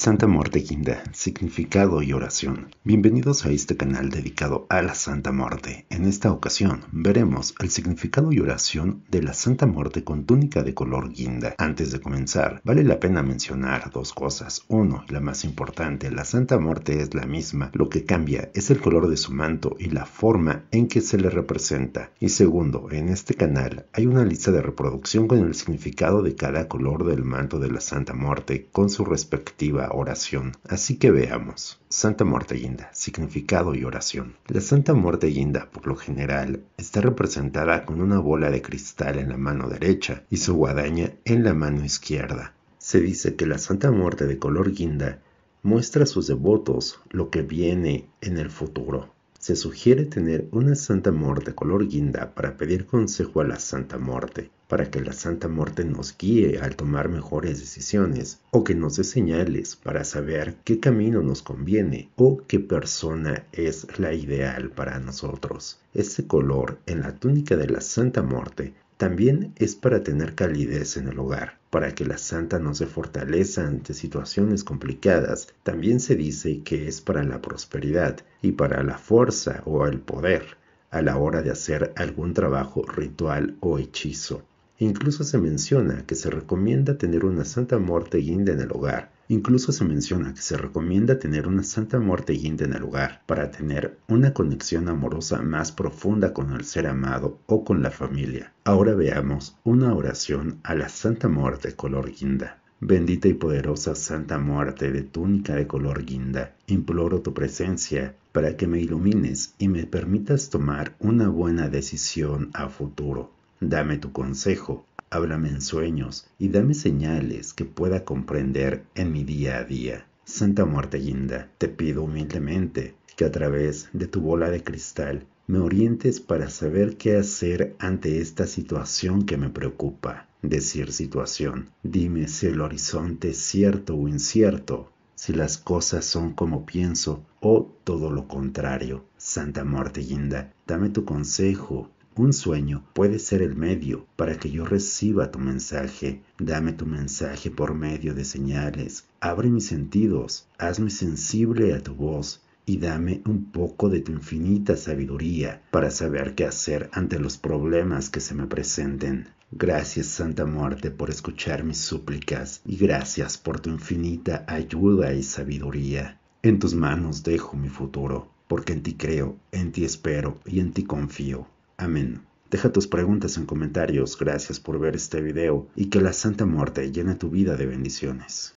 Santa Guinda, significado y oración. Bienvenidos a este canal dedicado a la Santa Morte. En esta ocasión veremos el significado y oración de la Santa Muerte con túnica de color guinda. Antes de comenzar, vale la pena mencionar dos cosas. Uno, la más importante, la Santa Muerte es la misma, lo que cambia es el color de su manto y la forma en que se le representa. Y segundo, en este canal hay una lista de reproducción con el significado de cada color del manto de la Santa Muerte con su respectiva oración, así que veamos. Santa Muerte Guinda, significado y oración. La Santa Muerte Guinda, por lo general, está representada con una bola de cristal en la mano derecha y su guadaña en la mano izquierda. Se dice que la Santa Muerte de color guinda muestra a sus devotos lo que viene en el futuro se sugiere tener una Santa Muerte color guinda para pedir consejo a la Santa Muerte, para que la Santa Muerte nos guíe al tomar mejores decisiones, o que nos dé señales para saber qué camino nos conviene o qué persona es la ideal para nosotros. Este color en la túnica de la Santa Muerte también es para tener calidez en el hogar, para que la santa no se fortaleza ante situaciones complicadas. También se dice que es para la prosperidad y para la fuerza o el poder a la hora de hacer algún trabajo ritual o hechizo. Incluso se menciona que se recomienda tener una santa morte guinda en el hogar Incluso se menciona que se recomienda tener una Santa Muerte guinda en el lugar para tener una conexión amorosa más profunda con el ser amado o con la familia. Ahora veamos una oración a la Santa Muerte color guinda. Bendita y poderosa Santa Muerte de túnica de color guinda, imploro tu presencia para que me ilumines y me permitas tomar una buena decisión a futuro. Dame tu consejo háblame en sueños y dame señales que pueda comprender en mi día a día. Santa Linda, te pido humildemente que a través de tu bola de cristal me orientes para saber qué hacer ante esta situación que me preocupa. Decir situación, dime si el horizonte es cierto o incierto, si las cosas son como pienso o todo lo contrario. Santa Linda, dame tu consejo un sueño puede ser el medio para que yo reciba tu mensaje. Dame tu mensaje por medio de señales. Abre mis sentidos. Hazme sensible a tu voz y dame un poco de tu infinita sabiduría para saber qué hacer ante los problemas que se me presenten. Gracias Santa Muerte por escuchar mis súplicas y gracias por tu infinita ayuda y sabiduría. En tus manos dejo mi futuro, porque en ti creo, en ti espero y en ti confío. Amén. Deja tus preguntas en comentarios, gracias por ver este video y que la Santa Muerte llene tu vida de bendiciones.